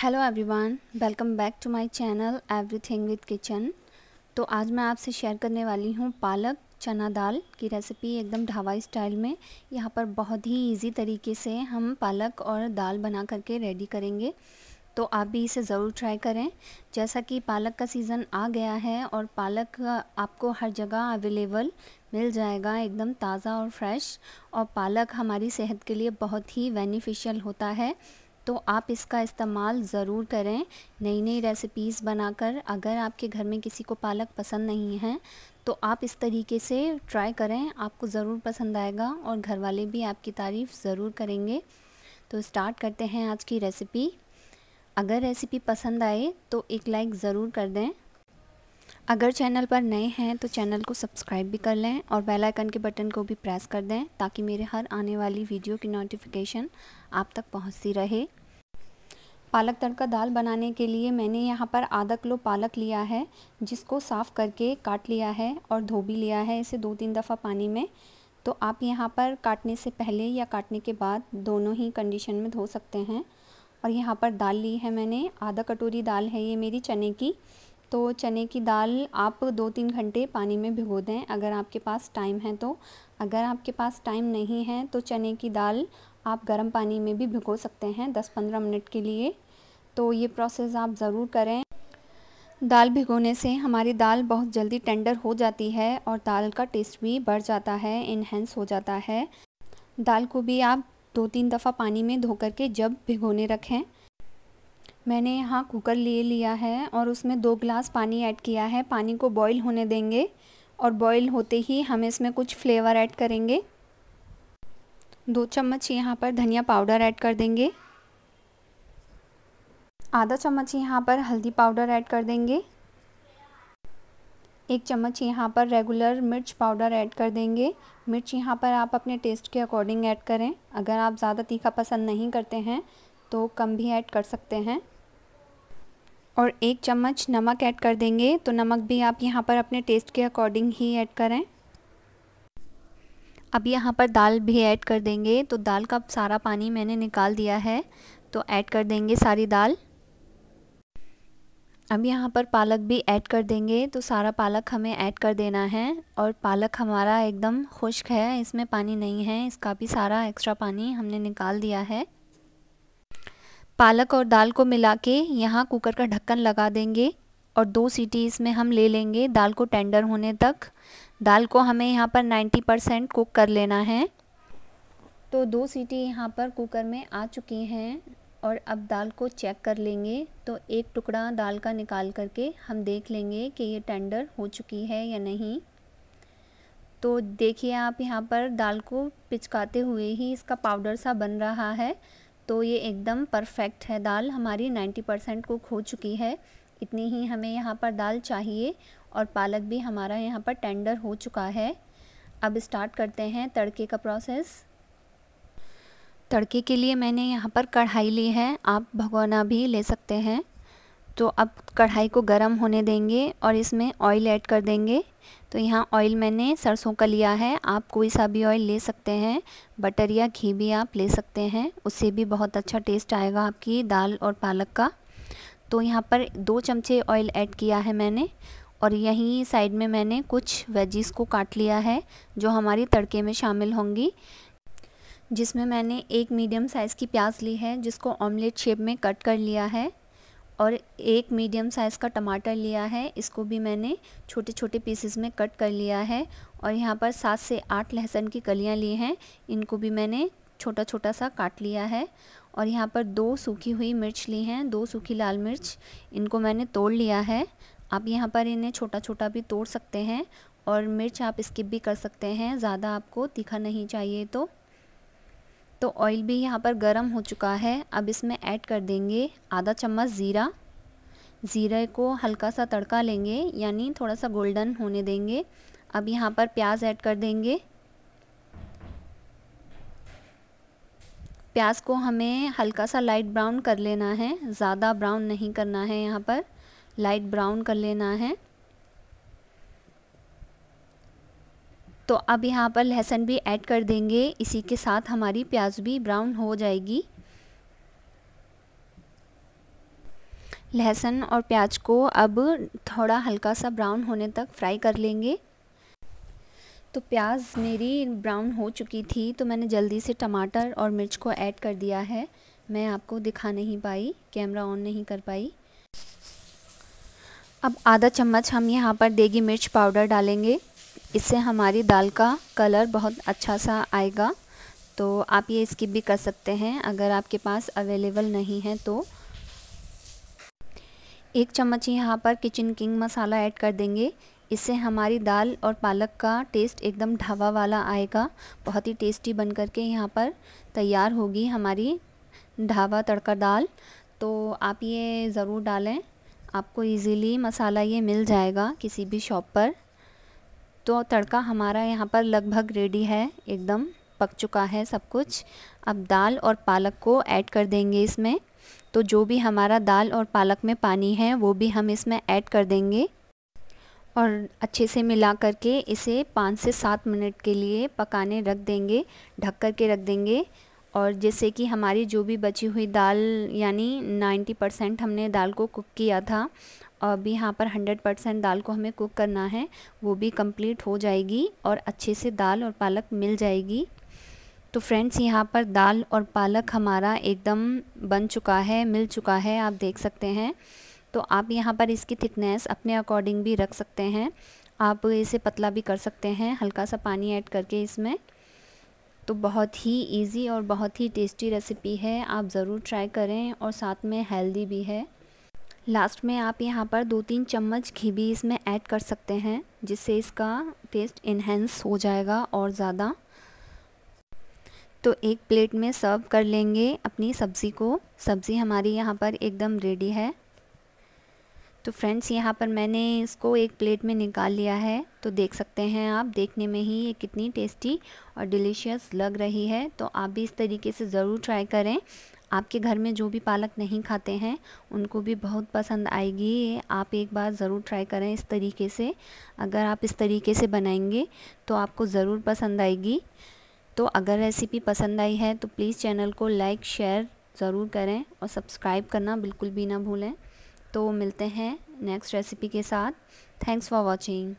hello everyone welcome back to my channel everything with kitchen तो आज मैं आपसे शेयर करने वाली हूँ पालक चना दाल की रेसिपी एकदम ढावाई स्टाइल में यहाँ पर बहुत ही इजी तरीके से हम पालक और दाल बना करके रेडी करेंगे तो आप भी इसे ज़रूर ट्राई करें जैसा कि पालक का सीज़न आ गया है और पालक आपको हर जगह अवेलेबल मिल जाएगा एकदम ताज़ा और फ्रेश और पालक हमारी सेहत के लिए बहुत ही बेनिफिशियल होता है तो आप इसका इस्तेमाल ज़रूर करें नई नई रेसिपीज़ बनाकर अगर आपके घर में किसी को पालक पसंद नहीं है तो आप इस तरीके से ट्राई करें आपको ज़रूर पसंद आएगा और घर वाले भी आपकी तारीफ़ ज़रूर करेंगे तो स्टार्ट करते हैं आज की रेसिपी अगर रेसिपी पसंद आए तो एक लाइक ज़रूर कर दें अगर चैनल पर नए हैं तो चैनल को सब्सक्राइब भी कर लें और बेल आइकन के बटन को भी प्रेस कर दें ताकि मेरे हर आने वाली वीडियो की नोटिफिकेशन आप तक पहुंचती रहे पालक तड़का दाल बनाने के लिए मैंने यहाँ पर आधा किलो पालक लिया है जिसको साफ़ करके काट लिया है और धो भी लिया है इसे दो तीन दफ़ा पानी में तो आप यहाँ पर काटने से पहले या काटने के बाद दोनों ही कंडीशन में धो सकते हैं और यहाँ पर दाल ली है मैंने आधा कटोरी दाल है ये मेरी चने की तो चने की दाल आप दो तीन घंटे पानी में भिगो दें अगर आपके पास टाइम है तो अगर आपके पास टाइम नहीं है तो चने की दाल आप गर्म पानी में भी भिगो सकते हैं दस पंद्रह मिनट के लिए तो ये प्रोसेस आप ज़रूर करें दाल भिगोने से हमारी दाल बहुत जल्दी टेंडर हो जाती है और दाल का टेस्ट भी बढ़ जाता है इन्हेंस हो जाता है दाल को भी आप दो तीन दफ़ा पानी में धो कर के जब भिगोने रखें मैंने यहाँ कुकर ले लिया है और उसमें दो ग्लास पानी ऐड किया है पानी को बॉईल होने देंगे और बॉईल होते ही हम इसमें कुछ फ्लेवर ऐड करेंगे दो चम्मच यहाँ पर धनिया पाउडर ऐड कर देंगे आधा चम्मच यहाँ पर हल्दी पाउडर ऐड कर देंगे एक चम्मच यहाँ पर रेगुलर मिर्च पाउडर ऐड कर देंगे मिर्च यहाँ पर आप अपने टेस्ट के अकॉर्डिंग ऐड करें अगर आप ज़्यादा तीखा पसंद नहीं करते हैं तो कम भी ऐड कर सकते हैं और एक चम्मच नमक ऐड कर देंगे तो नमक भी आप यहाँ पर अपने टेस्ट के अकॉर्डिंग ही ऐड करें अब यहाँ पर दाल भी ऐड कर देंगे तो दाल का सारा पानी मैंने निकाल दिया है तो ऐड कर देंगे सारी दाल अब यहाँ पर पालक भी ऐड कर देंगे तो सारा पालक हमें ऐड कर देना है और पालक हमारा एकदम खुश्क है इसमें पानी नहीं है इसका भी सारा एक्स्ट्रा पानी हमने निकाल दिया है पालक और दाल को मिला के यहाँ कुकर का ढक्कन लगा देंगे और दो सीटी इसमें हम ले लेंगे दाल को टेंडर होने तक दाल को हमें यहाँ पर 90 परसेंट कुक कर लेना है तो दो सीटी यहाँ पर कुकर में आ चुकी हैं और अब दाल को चेक कर लेंगे तो एक टुकड़ा दाल का निकाल करके हम देख लेंगे कि ये टेंडर हो चुकी है या नहीं तो देखिए आप यहाँ पर दाल को पिचकाते हुए ही इसका पाउडर सा बन रहा है तो ये एकदम परफेक्ट है दाल हमारी 90 परसेंट कुक हो चुकी है इतनी ही हमें यहाँ पर दाल चाहिए और पालक भी हमारा यहाँ पर टेंडर हो चुका है अब स्टार्ट करते हैं तड़के का प्रोसेस तड़के के लिए मैंने यहाँ पर कढ़ाई ली है आप भगोना भी ले सकते हैं तो अब कढ़ाई को गर्म होने देंगे और इसमें ऑयल ऐड कर देंगे तो यहाँ ऑयल मैंने सरसों का लिया है आप कोई सा भी ऑयल ले सकते हैं बटर या घी भी आप ले सकते हैं उससे भी बहुत अच्छा टेस्ट आएगा आपकी दाल और पालक का तो यहाँ पर दो चमचे ऑयल ऐड किया है मैंने और यहीं साइड में मैंने कुछ वेजिस को काट लिया है जो हमारी तड़के में शामिल होंगी जिसमें मैंने एक मीडियम साइज़ की प्याज ली है जिसको ऑमलेट शेप में कट कर लिया है और एक मीडियम साइज़ का टमाटर लिया है इसको भी मैंने छोटे छोटे पीसेस में कट कर लिया है और यहाँ पर सात से आठ लहसुन की कलियाँ ली हैं इनको भी मैंने छोटा छोटा सा काट लिया है और यहाँ पर दो सूखी हुई मिर्च ली हैं दो सूखी लाल मिर्च इनको मैंने तोड़ लिया है आप यहाँ पर इन्हें छोटा छोटा भी तोड़ सकते हैं और मिर्च आप स्किप भी कर सकते हैं ज़्यादा आपको तीखा नहीं चाहिए तो तो ऑयल भी यहाँ पर गर्म हो चुका है अब इसमें ऐड कर देंगे आधा चम्मच ज़ीरा ज़ीरे को हल्का सा तड़का लेंगे यानी थोड़ा सा गोल्डन होने देंगे अब यहाँ पर प्याज ऐड कर देंगे प्याज को हमें हल्का सा लाइट ब्राउन कर लेना है ज़्यादा ब्राउन नहीं करना है यहाँ पर लाइट ब्राउन कर लेना है तो अब यहाँ पर लहसन भी ऐड कर देंगे इसी के साथ हमारी प्याज भी ब्राउन हो जाएगी लहसुन और प्याज को अब थोड़ा हल्का सा ब्राउन होने तक फ्राई कर लेंगे तो प्याज मेरी ब्राउन हो चुकी थी तो मैंने जल्दी से टमाटर और मिर्च को ऐड कर दिया है मैं आपको दिखा नहीं पाई कैमरा ऑन नहीं कर पाई अब आधा चम्मच हम यहाँ पर देगी मिर्च पाउडर डालेंगे इससे हमारी दाल का कलर बहुत अच्छा सा आएगा तो आप ये स्किप भी कर सकते हैं अगर आपके पास अवेलेबल नहीं है तो एक चम्मच यहाँ पर किचन किंग मसाला ऐड कर देंगे इससे हमारी दाल और पालक का टेस्ट एकदम ढाबा वाला आएगा बहुत ही टेस्टी बन कर के यहाँ पर तैयार होगी हमारी ढाबा तड़का दाल तो आप ये ज़रूर डालें आपको इजीली मसाला ये मिल जाएगा किसी भी शॉप पर तो तड़का हमारा यहाँ पर लगभग रेडी है एकदम पक चुका है सब कुछ अब दाल और पालक को ऐड कर देंगे इसमें तो जो भी हमारा दाल और पालक में पानी है वो भी हम इसमें ऐड कर देंगे और अच्छे से मिला करके इसे पाँच से सात मिनट के लिए पकाने रख देंगे ढक कर के रख देंगे और जैसे कि हमारी जो भी बची हुई दाल यानी 90 परसेंट हमने दाल को कुक किया था और भी यहाँ पर 100 परसेंट दाल को हमें कुक करना है वो भी कंप्लीट हो जाएगी और अच्छे से दाल और पालक मिल जाएगी तो फ्रेंड्स यहाँ पर दाल और पालक हमारा एकदम बन चुका है मिल चुका है आप देख सकते हैं तो आप यहाँ पर इसकी थिकनेस अपने अकॉर्डिंग भी रख सकते हैं आप इसे पतला भी कर सकते हैं हल्का सा पानी ऐड करके इसमें तो बहुत ही इजी और बहुत ही टेस्टी रेसिपी है आप ज़रूर ट्राई करें और साथ में हेल्दी भी है लास्ट में आप यहाँ पर दो तीन चम्मच घी भी इसमें ऐड कर सकते हैं जिससे इसका टेस्ट इन्हेंस हो जाएगा और ज़्यादा तो एक प्लेट में सर्व कर लेंगे अपनी सब्ज़ी को सब्ज़ी हमारी यहाँ पर एकदम रेडी है तो फ्रेंड्स यहाँ पर मैंने इसको एक प्लेट में निकाल लिया है तो देख सकते हैं आप देखने में ही ये कितनी टेस्टी और डिलीशियस लग रही है तो आप भी इस तरीके से ज़रूर ट्राई करें आपके घर में जो भी पालक नहीं खाते हैं उनको भी बहुत पसंद आएगी ये आप एक बार ज़रूर ट्राई करें इस तरीके से अगर आप इस तरीके से बनाएंगे तो आपको ज़रूर पसंद आएगी तो अगर रेसिपी पसंद आई है तो प्लीज़ चैनल को लाइक शेयर ज़रूर करें और सब्सक्राइब करना बिल्कुल भी ना भूलें तो मिलते हैं नेक्स्ट रेसिपी के साथ थैंक्स फॉर वॉचिंग